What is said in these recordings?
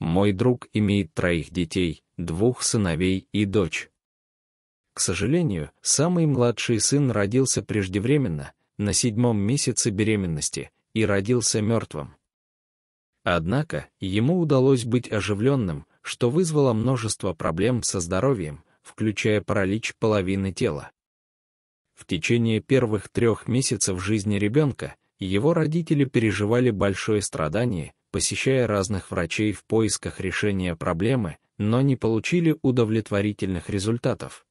Мой друг имеет троих детей, двух сыновей и дочь. К сожалению, самый младший сын родился преждевременно, на седьмом месяце беременности, и родился мертвым. Однако, ему удалось быть оживленным, что вызвало множество проблем со здоровьем, включая паралич половины тела. В течение первых трех месяцев жизни ребенка его родители переживали большое страдание, посещая разных врачей в поисках решения проблемы, но не получили удовлетворительных результатов.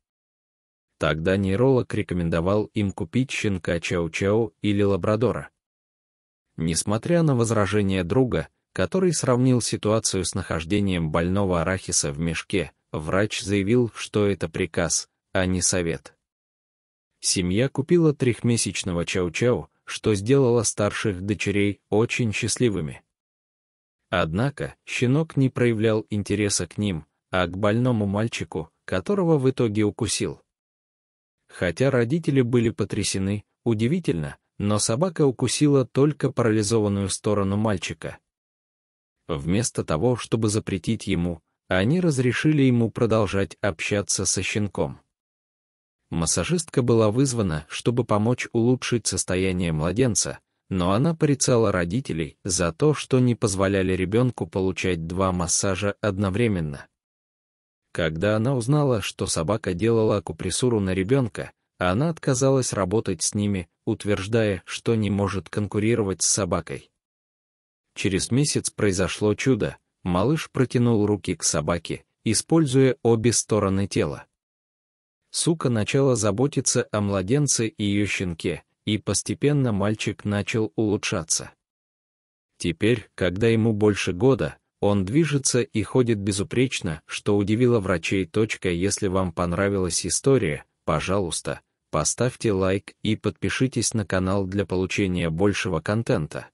Тогда нейролог рекомендовал им купить щенка Чау-Чау или лабрадора. Несмотря на возражение друга, который сравнил ситуацию с нахождением больного арахиса в мешке, врач заявил, что это приказ, а не совет. Семья купила трехмесячного Чау-Чау, что сделало старших дочерей очень счастливыми. Однако щенок не проявлял интереса к ним, а к больному мальчику, которого в итоге укусил. Хотя родители были потрясены, удивительно, но собака укусила только парализованную сторону мальчика. Вместо того, чтобы запретить ему, они разрешили ему продолжать общаться со щенком. Массажистка была вызвана, чтобы помочь улучшить состояние младенца, но она порицала родителей за то, что не позволяли ребенку получать два массажа одновременно. Когда она узнала, что собака делала акупрессуру на ребенка, она отказалась работать с ними, утверждая, что не может конкурировать с собакой. Через месяц произошло чудо, малыш протянул руки к собаке, используя обе стороны тела. Сука начала заботиться о младенце и ее щенке, и постепенно мальчик начал улучшаться. Теперь, когда ему больше года, он движется и ходит безупречно, что удивило врачей. Точка. Если вам понравилась история, пожалуйста, поставьте лайк и подпишитесь на канал для получения большего контента.